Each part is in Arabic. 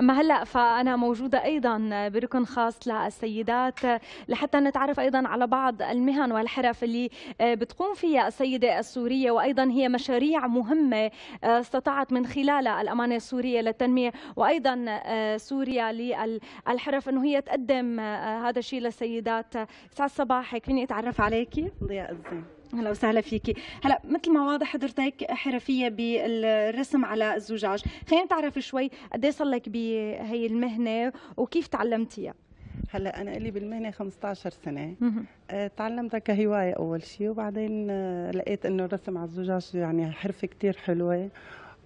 أما هلأ فأنا موجودة أيضا بركن خاص للسيدات لحتى نتعرف أيضا على بعض المهن والحرف اللي آه، بتقوم فيها السيدة السورية وأيضا هي مشاريع مهمة آه، استطاعت من خلالها الأمانة السورية للتنمية وأيضا آه، سوريا للحرف أنه هي تقدم هذا الشيء للسيدات سعد صباحك فيني أتعرف عليكي ضياء الزين اهلا وسهلا فيكي هلا مثل ما واضح حضرتك حرفيه بالرسم على الزجاج خلينا نتعرف شوي قد ايه صار لك بهي المهنه وكيف تعلمتيها هلا انا لي بالمهنه 15 سنه آه، تعلمتها كهوايه اول شيء وبعدين آه، لقيت انه الرسم على الزجاج يعني حرفه كثير حلوه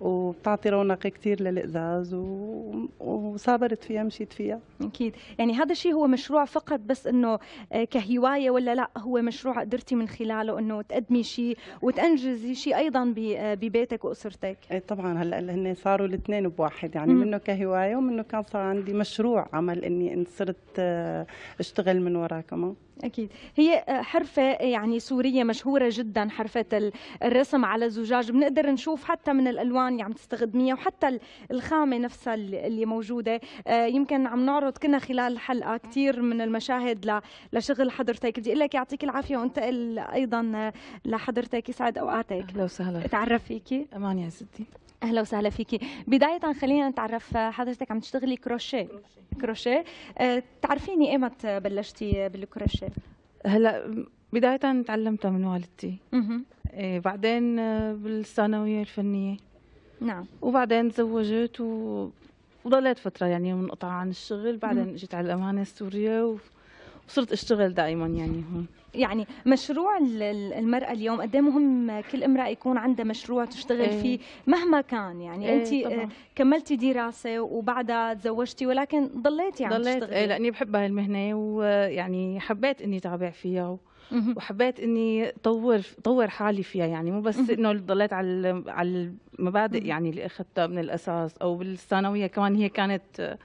وبتعطي رونق كثير للقزاز و... وصابرت فيها مشيت فيها اكيد يعني هذا الشيء هو مشروع فقط بس انه آه، كهوايه ولا لا هو مشروع قدرتي من خلاله انه تقدمي شيء وتنجزي شيء ايضا آه، ببيتك واسرتك اي طبعا هلا هن صاروا الاثنين بواحد يعني منه كهوايه ومنه كان صار عندي مشروع عمل اني صرت آه، اشتغل من وراه كمان اكيد هي حرفه يعني سوريه مشهوره جدا حرفه الرسم على الزجاج بنقدر نشوف حتى من الالوان اللي عم تستخدميها وحتى الخامه نفسها اللي موجوده آه، يمكن عم نعرض كنا خلال الحلقه كثير من المشاهد لشغل حضرتك بدي اقول لك يعطيك العافيه وانتقل ايضا آه، لحضرتك يسعد اوقاتك اهلا وسهلا تعرف فيكي امان يا ستي اهلا وسهلا فيكي بدايه خلينا نتعرف آه، حضرتك عم تشتغلي كروشيه كروشيه كروشيه. تعرفيني ايمت بلشتي بالكروشيه هلا بدايه تعلمتها من والدتي اها بعدين بالثانويه الفنيه نعم وبعدين تزوجت و... وضليت فتره يعني منقطعه عن الشغل بعدين اجيت على الامانه السوريه و... وصرت اشتغل دائما يعني هون يعني مشروع المرأة اليوم قد إيه مهم كل امرأة يكون عندها مشروع تشتغل ايه. فيه مهما كان يعني ايه انت آه، كملتي دراسة وبعدها تزوجتي ولكن ضليتي عم ضليت تشتغلي ايه لأني بحب هاي المهنة ويعني حبيت إني تابع فيها و... وحبيت اني طور طور حالي فيها يعني مو بس انه ضليت على على المبادئ يعني اللي اخذتها من الاساس او بالثانويه كمان هي كانت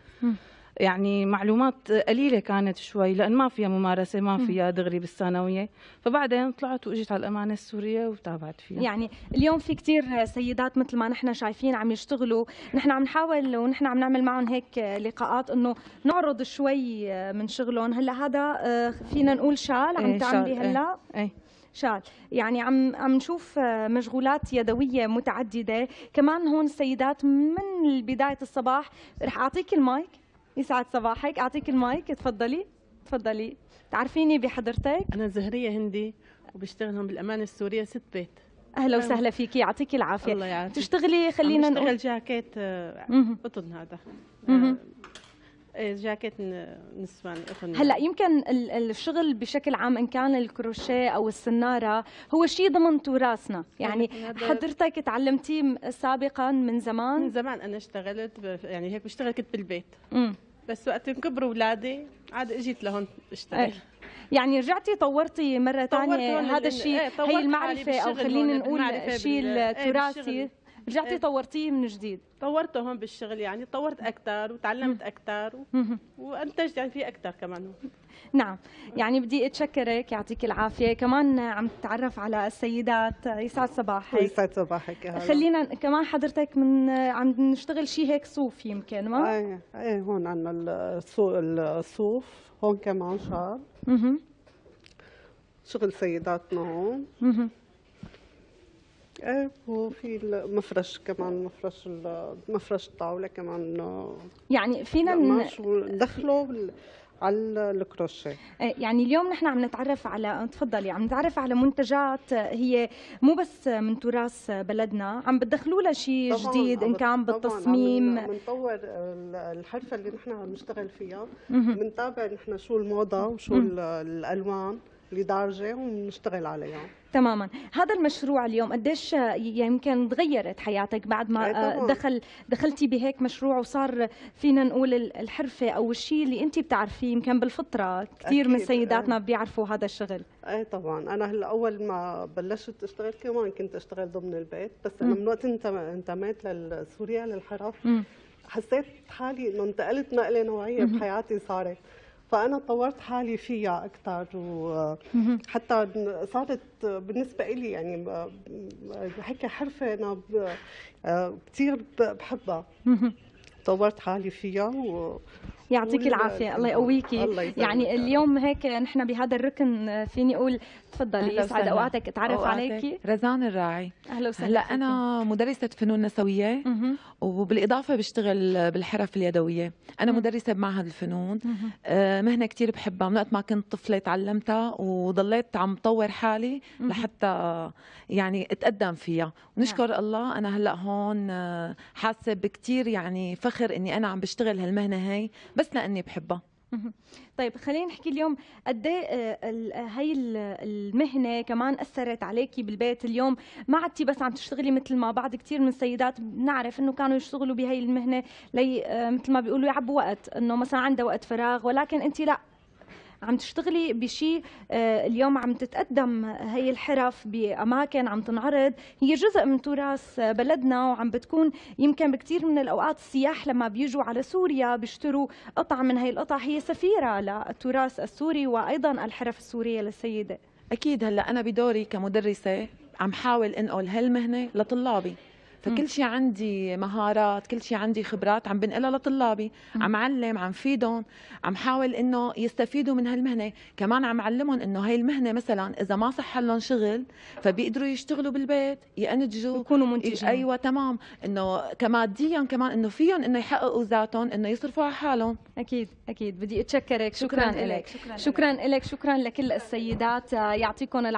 يعني معلومات قليله كانت شوي لان ما فيها ممارسه ما فيها دغري بالثانويه فبعدين طلعت واجيت على الامانه السوريه وتابعت فيها يعني اليوم في كثير سيدات مثل ما نحن شايفين عم يشتغلوا نحن عم نحاول ونحن عم نعمل معهم هيك لقاءات انه نعرض شوي من شغلهم هلا هذا آه، فينا نقول شال عم إيه، تعملي إيه، هلا ايه. شال يعني عم عم نشوف آه، مشغولات يدويه متعدده كمان هون السيدات من بدايه الصباح رح اعطيك المايك يسعد صباحك اعطيك المايك تفضلي تفضلي تعرفيني بحضرتك انا زهريه هندي وبشتغلهم بالامانه السوريه ست بيت اهلا وسهلا فيكي يعطيك العافيه الله يعافيك تشتغلي خلينا نقول بشتغل جاكيت آه، قطن هذا مم. آه، إيه، جاكيت نسوان هلا يمكن الشغل بشكل عام ان كان الكروشيه او السناره هو شيء ضمن تراثنا يعني حضرتك تعلمتيه سابقا من زمان من زمان انا اشتغلت يعني هيك بشتغل كنت بالبيت بس وقت كبروا اولادي عاد اجيت لهون اشتغل إيه. يعني رجعتي طورتي مره ثانيه هذا الشيء ايه هي المعرفه او خلينا نقول الشيء إيه، التراثي رجعتي إيه. طورتيه من جديد طورته هون بالشغل يعني طورت اكثر وتعلمت اكثر و... وانتجت يعني فيه اكثر كمان نعم يعني بدي اتشكرك يعطيك العافيه كمان عم تتعرف على السيدات يسعد صباحك يسعد صباحك خلينا كمان حضرتك من عم نشتغل شيء هيك صوف يمكن ما ايه ايه هون عندنا الصوف هون كمان شعر شغل سيداتنا هون ايه وفي المفرش كمان مفرش مفرش الطاوله كمان آه، يعني فينا ندخله على الكروشيه آه، يعني اليوم نحن عم نتعرف على آه، تفضلي عم نتعرف على منتجات هي مو بس من تراث بلدنا عم بتدخلوا لها شيء جديد ان كان بالتصميم طبعا بنطور الحرفه اللي نحن عم نشتغل فيها بنتابع نحن شو الموضه وشو الالوان اللي ونشتغل عليها تماما هذا المشروع اليوم قديش يمكن تغيرت حياتك بعد ما إيه، آه، دخل دخلتي بهيك مشروع وصار فينا نقول الحرفه او الشيء اللي انت بتعرفيه يمكن بالفطره كثير من سيداتنا إيه. بيعرفوا هذا الشغل اي طبعا انا هلا اول ما بلشت اشتغل كمان كنت اشتغل ضمن البيت بس انا من وقت انتميت لسوريا للحرف حسيت حالي انه انتقلت نقله نوعيه بحياتي صارت فانا طورت حالي فيها اكثر وحتى صارت بالنسبه لي يعني هيك حرفه انا آه كثير بحبها طورت حالي فيها و يعطيك العافيه الله يقويكي يعني آه. اليوم هيك نحن بهذا الركن آه، فيني اقول تفضلي يسعد اوقاتك اتعرف عليكي رزان الراعي اهلا وسهلا هلا انا مدرسه فنون نسويه وبالاضافه بشتغل بالحرف اليدويه انا مدرسه بمعهد الفنون آه، مهنه كثير بحبها من وقت ما كنت طفله تعلمتها وضليت عم طور حالي لحتى يعني اتقدم فيها ونشكر نعم. الله انا هلا هون حاسه بكثير يعني فخر اني انا عم بشتغل هالمهنه هي بس لاني بحبها طيب خلينا نحكي اليوم قد هي ايه، آه، آه، المهنه كمان اثرت عليكي بالبيت اليوم ما عدتي بس عم تشتغلي مثل ما بعض كثير من السيدات بنعرف انه كانوا يشتغلوا بهي المهنه لي آه، مثل ما بيقولوا يعبوا وقت انه مثلا عندها وقت فراغ ولكن انت لا عم تشتغلي بشيء آه، اليوم عم تتقدم هي الحرف بأماكن عم تنعرض هي جزء من تراث بلدنا وعم بتكون يمكن بكثير من الأوقات السياح لما بيجوا على سوريا بيشتروا قطع من هي القطع هي سفيرة للتراث السوري وأيضا الحرف السورية للسيدة أكيد هلا أنا بدوري كمدرسة عم حاول انقل هالمهنة لطلابي فكل شيء عندي مهارات كل شيء عندي خبرات عم بنقلها لطلابي عم علم عم فيدهم عم حاول انه يستفيدوا من هالمهنه كمان عم علمهم انه هاي المهنه مثلا اذا ما صح لهم شغل فبيقدروا يشتغلوا بالبيت ينتجوا يكونوا منتجين ايوه تمام انه كماديا كمان انه فيهم انه يحققوا ذاتهم انه يصرفوا على حالهم اكيد اكيد بدي اتشكرك شكرا, شكرا لك شكرا لك شكرا لك شكرا لكل السيدات يعطيكم العافيه